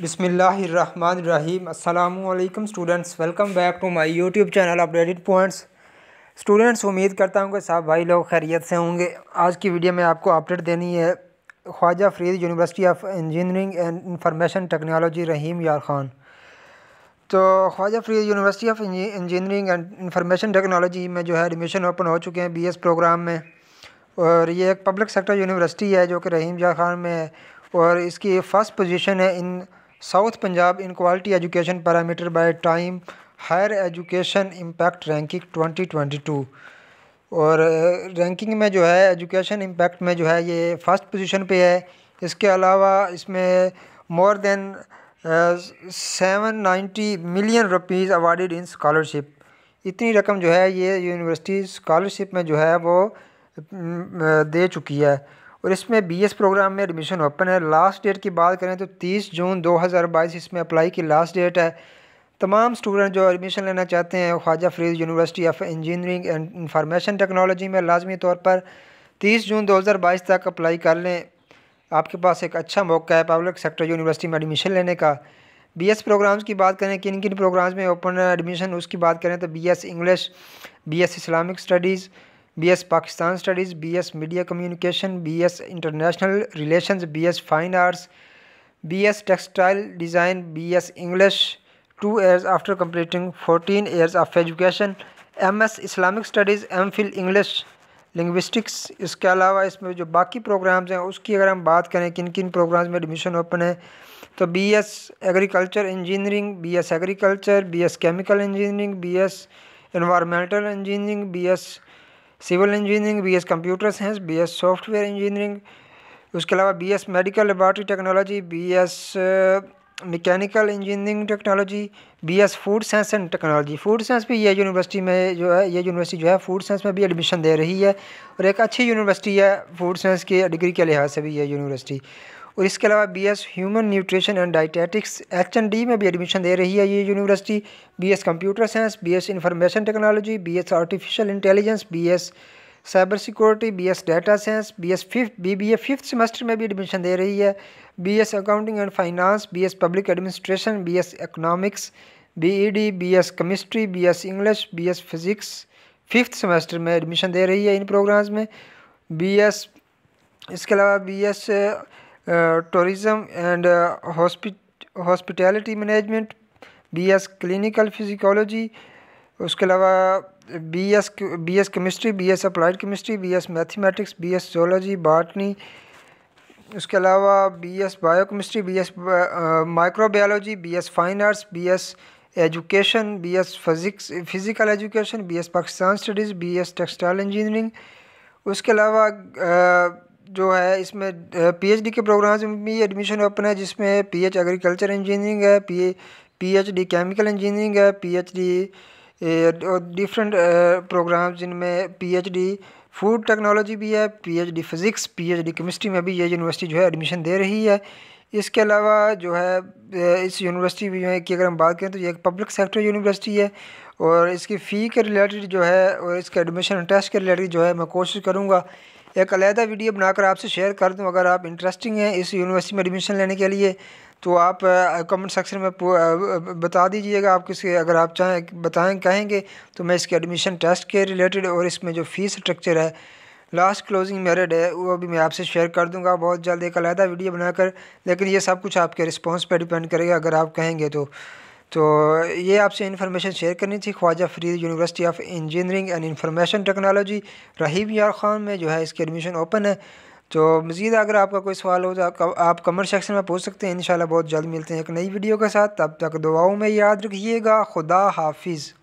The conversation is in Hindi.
बिसमीम अल्लाम students welcome back to my YouTube channel updated points students उम्मीद करता हूँ कि साहब भाई लोग खैरियत से होंगे आज की वीडियो में आपको अपडेट देनी है Khwaja Farid university of engineering and information technology Rahim Yar Khan तो Khwaja Farid university of engineering and information technology में जो है एडमिशन ओपन हो चुके हैं बी एस प्रोग्राम में और ये एक पब्लिक सेक्टर यूनिवर्सिटी है जो कि रहीम यार खान में है और इसकी फ़र्स्ट पोजीशन है in south Punjab in quality education parameter by times higher education impact ranking 2022 और रैंकिंग में जो है एजुकेशन इम्पैक्ट में जो है ये फर्स्ट पोजीशन पे है इसके अलावा इसमें more than seven ninety million rupees awarded in scholarship इतनी रकम जो है ये यूनिवर्सिटी स्कॉलरशिप में जो है वो दे चुकी है और इसमें बीएस प्रोग्राम में एडमिशन ओपन है लास्ट डेट की बात करें तो 30 जून 2022 इसमें अप्लाई की लास्ट डेट है तमाम स्टूडेंट जो एडमिशन लेना चाहते हैं Khwaja Farid university of engineering and information technology में लाजमी तौर पर 30 जून 2022 तक अप्लाई कर लें आपके पास एक अच्छा मौका है पब्लिक सेक्टर यूनिवर्सिटी में एडमिशन लेने का बी एस प्रोग्राम्स की बात करें किन किन प्रोग्राम्स में ओपन एडमिशन उसकी बात करें तो B S English B S Islamic studies BS Pakistan studies BS media communication BS international relations BS fine arts BS textile design BS English two years after completing fourteen years of education MS Islamic studies M phil English linguistics इसके अलावा इसमें जो बाकी प्रोग्राम्स हैं उसकी अगर हम बात करें किन किन प्रोग्राम्स में एडमिशन ओपन है तो S agriculture engineering S agriculture S chemical engineering B S environmental engineering S civil engineering B S computer science B S software engineering उसके अलावा B S medical laboratory technology B S mechanical engineering technology B S food science and technology food science भी ये यूनिवर्सिटी में जो है ये यूनिवर्सिटी जो है फूड साइंस में भी एडमिशन दे रही है और एक अच्छी यूनिवर्सिटी है फूड साइंस की डिग्री के लिहाज से भी ये यूनिवर्सिटी और इसके अलावा BS human nutrition and dietetics HND में भी एडमिशन दे रही है ये university BS computer science BS information technology BS artificial intelligence BS cyber security BS data science BS fifth BBA fifth semester में भी एडमिशन दे रही है BS accounting and finance S public administration BS economics B BS chemistry S English S physics fifth semester में एडमिशन दे रही है इन प्रोग्राम्स में एस इसके अलावा S tourism and hospitality management management B S clinical psychology उसके अलावा B S B S chemistry B S applied chemistry B S mathematics B S zoology botany उसके अलावा B S biochemistry B S microbiology B S fine arts B S education B S physics physical education B S Pakistan studies B S textile engineering उसके अलावा जो है इसमें पीएचडी के प्रोग्राम्स में भी एडमिशन ओपन है जिसमें पीएच एग्रीकल्चर इंजीनियरिंग है पी पीएचडी केमिकल इंजीनियरिंग है पीएचडी और डिफरेंट प्रोग्राम्स जिनमें पीएचडी फूड टेक्नोलॉजी भी है पीएचडी फिज़िक्स पीएचडी केमिस्ट्री में भी ये यूनिवर्सिटी जो है एडमिशन दे रही है इसके अलावा जो है इस यूनिवर्सिटी में की अगर हम बात करें तो ये एक पब्लिक सेक्टर यूनिवर्सिटी है और इसकी फ़ी के रिलेटेड जो है और इसके एडमिशन टेस्ट के रिलेटेड जो है मैं कोशिश करूँगा एक अलहदा वीडियो बनाकर आपसे शेयर कर दूँ अगर आप इंटरेस्टिंग हैं इस यूनिवर्सिटी में एडमिशन लेने के लिए तो आप कमेंट सेक्शन में बता दीजिएगा आप किसी अगर आप चाहें बताएं कहेंगे तो मैं इसके एडमिशन टेस्ट के रिलेटेड और इसमें जो फीस स्ट्रक्चर है लास्ट क्लोजिंग मेरिड है वो भी मैं आपसे शेयर कर दूंगा बहुत जल्द एक अलहदा वीडियो बनाकर लेकिन ये सब कुछ आपके रिस्पांस पे डिपेंड करेगा अगर आप कहेंगे तो तो ये आपसे इन्फॉर्मेशन शेयर करनी थी Khwaja Farid university of engineering and information technology Rahim Yar Khan में जो है इसकी एडमिशन ओपन है तो मज़ीद अगर आपका कोई सवाल हो तो आप कमेंट सेक्शन में पूछ सकते हैं इन बहुत जल्द मिलते हैं एक नई वीडियो के साथ तब तक दुआओं में याद रखिएगा खुदा हाफिज़